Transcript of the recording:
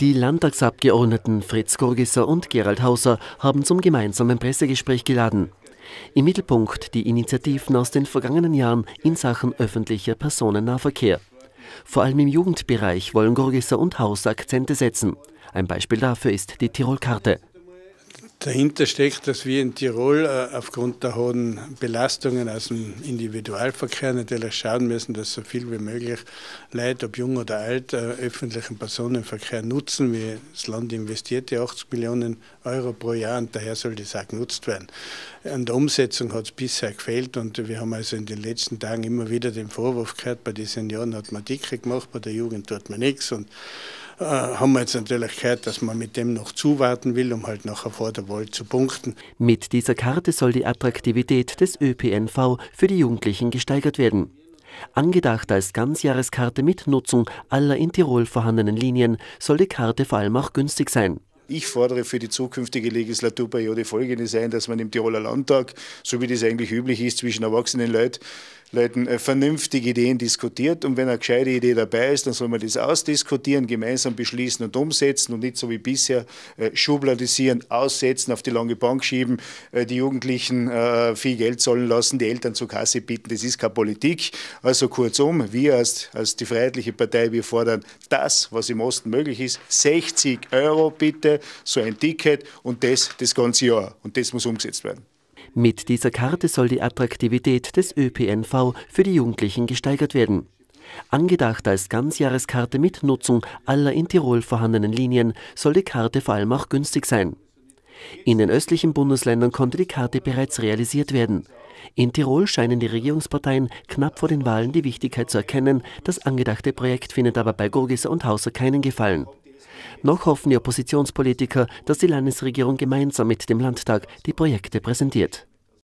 Die Landtagsabgeordneten Fritz Gurgisser und Gerald Hauser haben zum gemeinsamen Pressegespräch geladen. Im Mittelpunkt die Initiativen aus den vergangenen Jahren in Sachen öffentlicher Personennahverkehr. Vor allem im Jugendbereich wollen Gurgisser und Hauser Akzente setzen. Ein Beispiel dafür ist die Tirolkarte dahinter steckt, dass wir in Tirol äh, aufgrund der hohen Belastungen aus dem Individualverkehr natürlich schauen müssen, dass so viel wie möglich Leute, ob jung oder alt, äh, öffentlichen Personenverkehr nutzen. das Land investiert ja 80 Millionen Euro pro Jahr und daher soll das auch genutzt werden. An der Umsetzung hat es bisher gefehlt und wir haben also in den letzten Tagen immer wieder den Vorwurf gehört, bei den Senioren hat man dicke gemacht, bei der Jugend tut man nichts äh, haben wir jetzt natürlich gehört, dass man mit dem noch zuwarten will, um halt nachher vor der Wahl zu punkten. Mit dieser Karte soll die Attraktivität des ÖPNV für die Jugendlichen gesteigert werden. Angedacht als Ganzjahreskarte mit Nutzung aller in Tirol vorhandenen Linien soll die Karte vor allem auch günstig sein. Ich fordere für die zukünftige Legislaturperiode Folgendes ein, dass man im Tiroler Landtag, so wie das eigentlich üblich ist, zwischen erwachsenen Leuten, Leuten äh, vernünftige Ideen diskutiert. Und wenn eine gescheite Idee dabei ist, dann soll man das ausdiskutieren, gemeinsam beschließen und umsetzen und nicht so wie bisher äh, schubladisieren, aussetzen, auf die lange Bank schieben, äh, die Jugendlichen äh, viel Geld zahlen lassen, die Eltern zur Kasse bieten. Das ist keine Politik. Also kurzum, wir als, als die Freiheitliche Partei, wir fordern das, was im Osten möglich ist. 60 Euro bitte so ein Ticket und das das ganze Jahr. Und das muss umgesetzt werden. Mit dieser Karte soll die Attraktivität des ÖPNV für die Jugendlichen gesteigert werden. Angedacht als Ganzjahreskarte mit Nutzung aller in Tirol vorhandenen Linien soll die Karte vor allem auch günstig sein. In den östlichen Bundesländern konnte die Karte bereits realisiert werden. In Tirol scheinen die Regierungsparteien knapp vor den Wahlen die Wichtigkeit zu erkennen. Das angedachte Projekt findet aber bei Gurgisser und Hauser keinen Gefallen. Noch hoffen die Oppositionspolitiker, dass die Landesregierung gemeinsam mit dem Landtag die Projekte präsentiert.